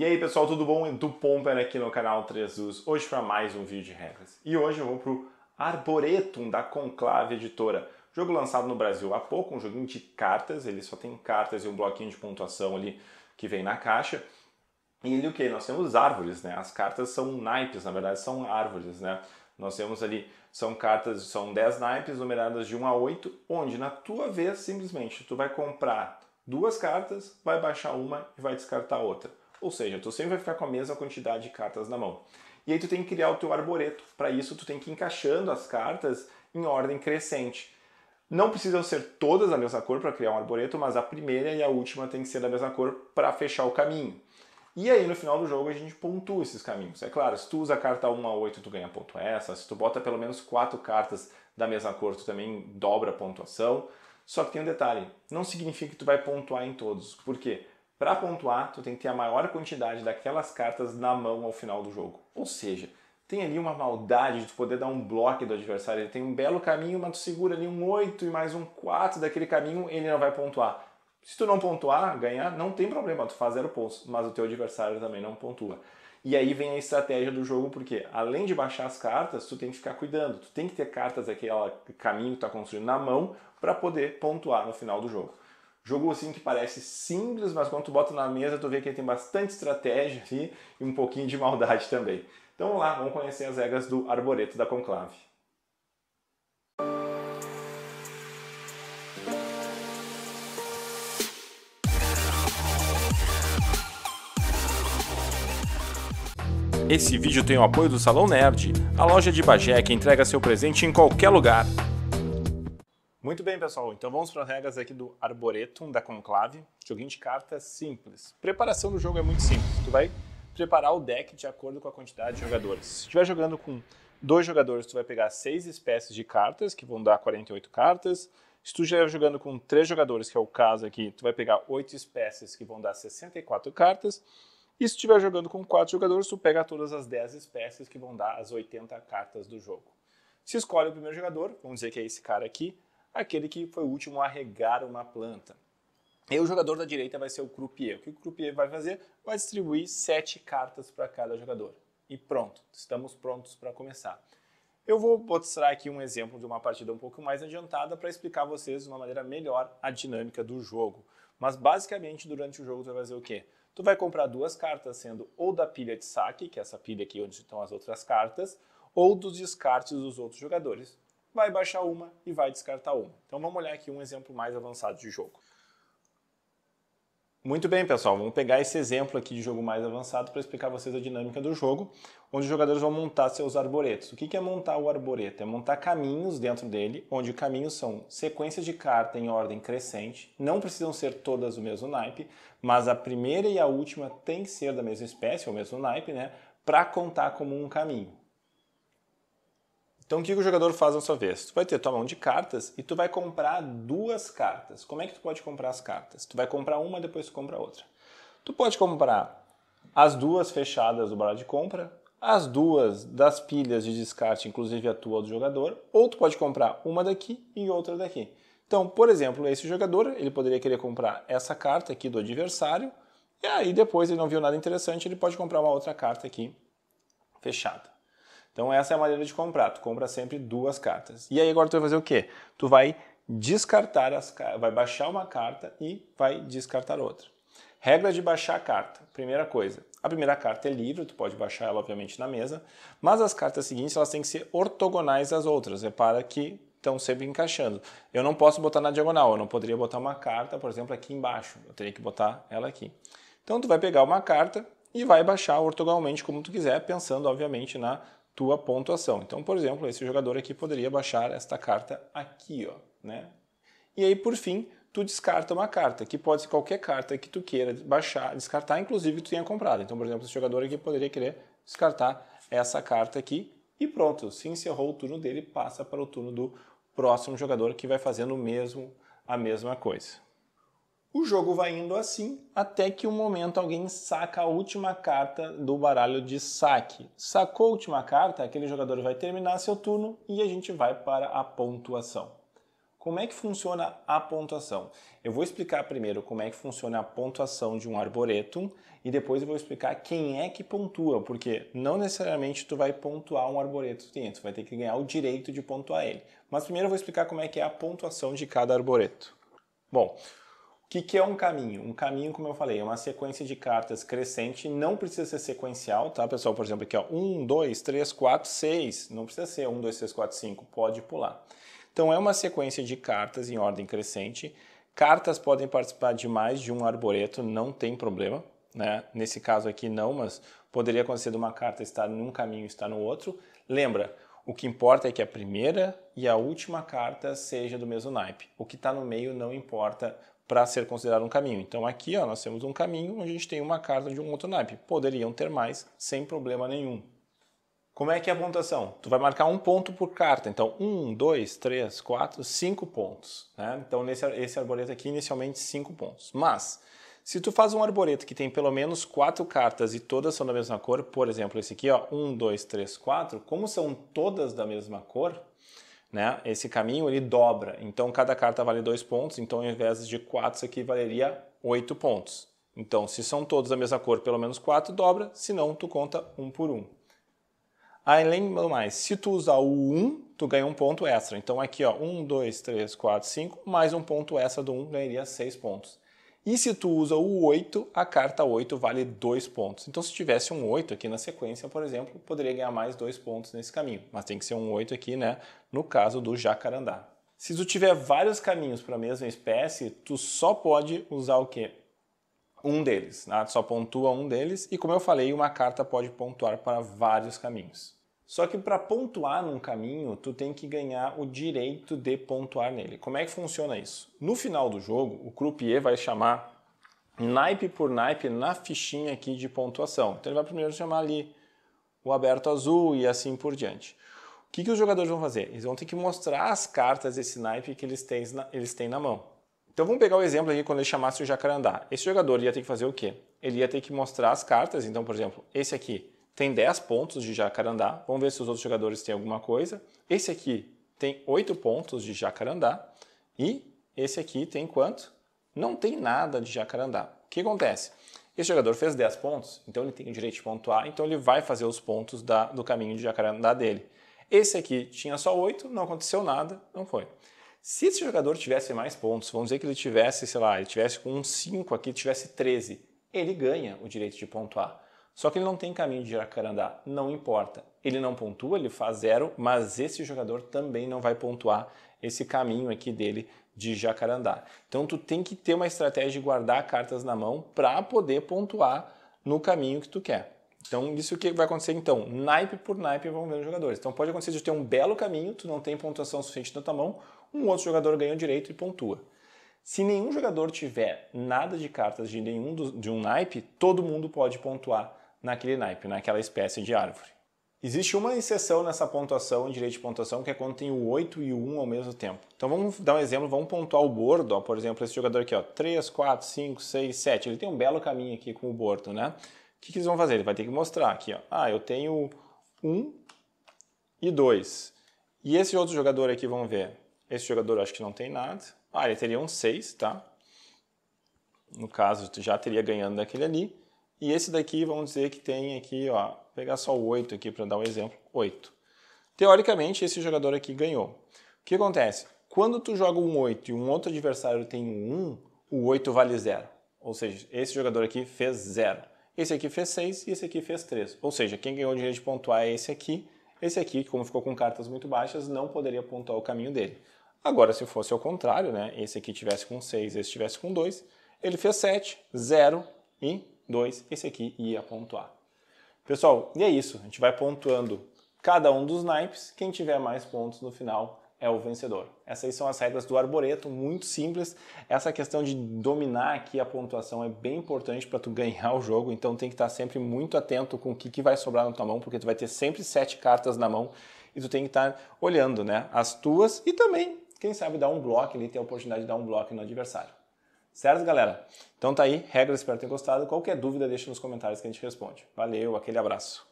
E aí pessoal, tudo bom? Edu Pomper aqui no canal 3 Us, hoje para mais um vídeo de regras. E hoje eu vou para o Arboretum da Conclave Editora. Jogo lançado no Brasil há pouco, um joguinho de cartas, ele só tem cartas e um bloquinho de pontuação ali que vem na caixa. E ele o que? Nós temos árvores, né? As cartas são naipes, na verdade são árvores, né? Nós temos ali, são cartas, são 10 naipes numeradas de 1 a 8, onde na tua vez, simplesmente, tu vai comprar duas cartas, vai baixar uma e vai descartar outra ou seja, tu sempre vai ficar com a mesma quantidade de cartas na mão. E aí tu tem que criar o teu arboreto. Para isso tu tem que ir encaixando as cartas em ordem crescente. Não precisam ser todas da mesma cor para criar um arboreto, mas a primeira e a última tem que ser da mesma cor para fechar o caminho. E aí no final do jogo a gente pontua esses caminhos. É claro, se tu usa a carta 1 a 8, tu ganha ponto essa. Se tu bota pelo menos 4 cartas da mesma cor, tu também dobra a pontuação. Só que tem um detalhe, não significa que tu vai pontuar em todos. Por quê? Para pontuar, tu tem que ter a maior quantidade daquelas cartas na mão ao final do jogo. Ou seja, tem ali uma maldade de tu poder dar um bloco do adversário. Ele tem um belo caminho, mas tu segura ali um 8 e mais um 4 daquele caminho, ele não vai pontuar. Se tu não pontuar, ganhar, não tem problema, tu faz zero pontos, mas o teu adversário também não pontua. E aí vem a estratégia do jogo, porque além de baixar as cartas, tu tem que ficar cuidando, tu tem que ter cartas daquele caminho que tu tá construindo na mão para poder pontuar no final do jogo. Jogo assim que parece simples, mas quando tu bota na mesa, tu vê que tem bastante estratégia ali assim, e um pouquinho de maldade também. Então vamos lá, vamos conhecer as regras do Arboreto da Conclave. Esse vídeo tem o apoio do Salão Nerd, a loja de Bagé que entrega seu presente em qualquer lugar. Muito bem, pessoal. Então vamos para as regras aqui do Arboretum, da Conclave. Joguinho de cartas simples. Preparação do jogo é muito simples. Tu vai preparar o deck de acordo com a quantidade de jogadores. Se estiver jogando com dois jogadores, tu vai pegar seis espécies de cartas, que vão dar 48 cartas. Se tu estiver jogando com três jogadores, que é o caso aqui, tu vai pegar oito espécies, que vão dar 64 cartas. E se estiver jogando com quatro jogadores, tu pega todas as 10 espécies, que vão dar as 80 cartas do jogo. Se escolhe o primeiro jogador, vamos dizer que é esse cara aqui, aquele que foi o último a regar uma planta. E o jogador da direita vai ser o croupier. O que o croupier vai fazer? Vai distribuir sete cartas para cada jogador. E pronto, estamos prontos para começar. Eu vou mostrar aqui um exemplo de uma partida um pouco mais adiantada para explicar a vocês de uma maneira melhor a dinâmica do jogo. Mas basicamente durante o jogo tu vai fazer o quê? Tu vai comprar duas cartas, sendo ou da pilha de saque, que é essa pilha aqui onde estão as outras cartas, ou dos descartes dos outros jogadores vai baixar uma e vai descartar uma. Então vamos olhar aqui um exemplo mais avançado de jogo. Muito bem, pessoal, vamos pegar esse exemplo aqui de jogo mais avançado para explicar vocês a dinâmica do jogo, onde os jogadores vão montar seus arboretos. O que é montar o arboreto? É montar caminhos dentro dele, onde caminhos são sequências de carta em ordem crescente, não precisam ser todas do mesmo naipe, mas a primeira e a última tem que ser da mesma espécie, ou mesmo naipe, né, para contar como um caminho. Então o que o jogador faz na sua vez? Tu vai ter tua mão de cartas e tu vai comprar duas cartas. Como é que tu pode comprar as cartas? Tu vai comprar uma, depois tu compra outra. Tu pode comprar as duas fechadas do baralho de compra, as duas das pilhas de descarte, inclusive a tua do jogador, ou tu pode comprar uma daqui e outra daqui. Então, por exemplo, esse jogador, ele poderia querer comprar essa carta aqui do adversário, e aí depois ele não viu nada interessante, ele pode comprar uma outra carta aqui fechada. Então essa é a maneira de comprar. Tu compra sempre duas cartas. E aí agora tu vai fazer o quê? Tu vai descartar as vai baixar uma carta e vai descartar outra. Regra de baixar a carta. Primeira coisa, a primeira carta é livre, tu pode baixar ela obviamente na mesa, mas as cartas seguintes elas têm que ser ortogonais às outras, é para que estão sempre encaixando. Eu não posso botar na diagonal, eu não poderia botar uma carta, por exemplo, aqui embaixo, eu teria que botar ela aqui. Então tu vai pegar uma carta e vai baixar ortogonalmente como tu quiser, pensando obviamente na tua pontuação. Então, por exemplo, esse jogador aqui poderia baixar esta carta aqui, ó, né? E aí, por fim, tu descarta uma carta, que pode ser qualquer carta que tu queira baixar, descartar, inclusive que tu tenha comprado. Então, por exemplo, esse jogador aqui poderia querer descartar essa carta aqui e pronto, se encerrou o turno dele, passa para o turno do próximo jogador que vai fazendo mesmo a mesma coisa. O jogo vai indo assim até que um momento alguém saca a última carta do baralho de saque. Sacou a última carta, aquele jogador vai terminar seu turno e a gente vai para a pontuação. Como é que funciona a pontuação? Eu vou explicar primeiro como é que funciona a pontuação de um arboretum e depois eu vou explicar quem é que pontua, porque não necessariamente tu vai pontuar um arboreto dentro, vai ter que ganhar o direito de pontuar ele. Mas primeiro eu vou explicar como é que é a pontuação de cada arboreto. Bom, o que, que, é um caminho? Um caminho, como eu falei, é uma sequência de cartas crescente, não precisa ser sequencial, tá, pessoal? Por exemplo, aqui, ó, 1, 2, 3, 4, 6, não precisa ser 1, 2, 3, 4, 5, pode pular. Então, é uma sequência de cartas em ordem crescente. Cartas podem participar de mais de um arboreto, não tem problema, né? Nesse caso aqui, não, mas poderia acontecer de uma carta estar num caminho e estar no outro. Lembra, o que importa é que a primeira e a última carta seja do mesmo naipe. O que está no meio não importa, para ser considerado um caminho. Então aqui ó, nós temos um caminho onde a gente tem uma carta de um outro naipe. Poderiam ter mais sem problema nenhum. Como é que é a pontuação? Tu vai marcar um ponto por carta. Então, um, dois, três, quatro, cinco pontos. Né? Então, nesse esse arboreto aqui, inicialmente, cinco pontos. Mas, se tu faz um arboreto que tem pelo menos quatro cartas e todas são da mesma cor, por exemplo, esse aqui, ó, um, dois, três, quatro, como são todas da mesma cor, né? Esse caminho ele dobra, então cada carta vale dois pontos, então ao invés de quatro isso aqui valeria oito pontos. Então se são todos da mesma cor, pelo menos quatro dobra, se não tu conta um por um. Além do mais, se tu usar o 1, tu ganha um ponto extra. Então aqui, ó, 1, 2, 3, 4, 5, mais um ponto extra do 1 ganharia 6 pontos. E se tu usa o 8, a carta 8 vale 2 pontos. Então, se tivesse um 8 aqui na sequência, por exemplo, poderia ganhar mais 2 pontos nesse caminho. Mas tem que ser um 8 aqui, né? No caso do jacarandá. Se tu tiver vários caminhos para a mesma espécie, tu só pode usar o quê? Um deles. Né? Tu só pontua um deles. E como eu falei, uma carta pode pontuar para vários caminhos. Só que para pontuar num caminho, tu tem que ganhar o direito de pontuar nele. Como é que funciona isso? No final do jogo, o croupier vai chamar naipe por naipe na fichinha aqui de pontuação. Então ele vai primeiro chamar ali o aberto azul e assim por diante. O que, que os jogadores vão fazer? Eles vão ter que mostrar as cartas desse naipe que eles têm na, eles têm na mão. Então vamos pegar o exemplo aqui quando ele chamasse o jacarandá. Esse jogador ia ter que fazer o quê? Ele ia ter que mostrar as cartas. Então, por exemplo, esse aqui tem 10 pontos de jacarandá. Vamos ver se os outros jogadores têm alguma coisa. Esse aqui tem 8 pontos de jacarandá. E esse aqui tem quanto? Não tem nada de jacarandá. O que acontece? Esse jogador fez 10 pontos, então ele tem o direito de pontuar, então ele vai fazer os pontos da, do caminho de jacarandá dele. Esse aqui tinha só 8, não aconteceu nada, não foi. Se esse jogador tivesse mais pontos, vamos dizer que ele tivesse, sei lá, ele tivesse com um 5 aqui, tivesse 13, ele ganha o direito de pontuar. Só que ele não tem caminho de Jacarandá, não importa. Ele não pontua, ele faz zero, mas esse jogador também não vai pontuar esse caminho aqui dele de Jacarandá. Então tu tem que ter uma estratégia de guardar cartas na mão para poder pontuar no caminho que tu quer. Então, isso que vai acontecer então, naipe por naipe vão vendo jogadores. Então, pode acontecer de ter um belo caminho, tu não tem pontuação suficiente na tua mão, um outro jogador ganha o direito e pontua. Se nenhum jogador tiver nada de cartas de nenhum do, de um naipe, todo mundo pode pontuar naquele naipe, naquela espécie de árvore. Existe uma exceção nessa pontuação em direito de pontuação, que é quando tem o 8 e o 1 ao mesmo tempo. Então vamos dar um exemplo, vamos pontuar o bordo, ó, por exemplo, esse jogador aqui, ó, 3, 4, 5, 6, 7. Ele tem um belo caminho aqui com o bordo, né? O que, que eles vão fazer? Ele vai ter que mostrar aqui, ó. Ah, eu tenho 1 e 2. E esse outro jogador aqui, vamos ver. Esse jogador acho que não tem nada. Ah, ele teria um 6, tá? No caso, já teria ganhando daquele ali. E esse daqui, vamos dizer que tem aqui, ó, pegar só o 8 aqui para dar um exemplo, 8. Teoricamente, esse jogador aqui ganhou. O que acontece? Quando tu joga um 8 e um outro adversário tem um 1, o 8 vale 0. Ou seja, esse jogador aqui fez 0. Esse aqui fez 6 e esse aqui fez 3. Ou seja, quem ganhou o direito de pontuar é esse aqui. Esse aqui, como ficou com cartas muito baixas, não poderia pontuar o caminho dele. Agora, se fosse ao contrário, né? esse aqui tivesse com 6, e esse tivesse com 2, ele fez 7, 0 e 2, esse aqui ia pontuar. Pessoal, e é isso. A gente vai pontuando cada um dos naipes. Quem tiver mais pontos no final é o vencedor. Essas são as regras do arboreto, muito simples. Essa questão de dominar aqui a pontuação é bem importante para tu ganhar o jogo, então tem que estar tá sempre muito atento com o que, que vai sobrar na tua mão, porque tu vai ter sempre sete cartas na mão e tu tem que estar tá olhando né, as tuas e também, quem sabe, dar um bloco ali, ter a oportunidade de dar um bloco no adversário. Certo, galera? Então tá aí, regra ter gostado Qualquer dúvida, deixa nos comentários que a gente responde. Valeu, aquele abraço.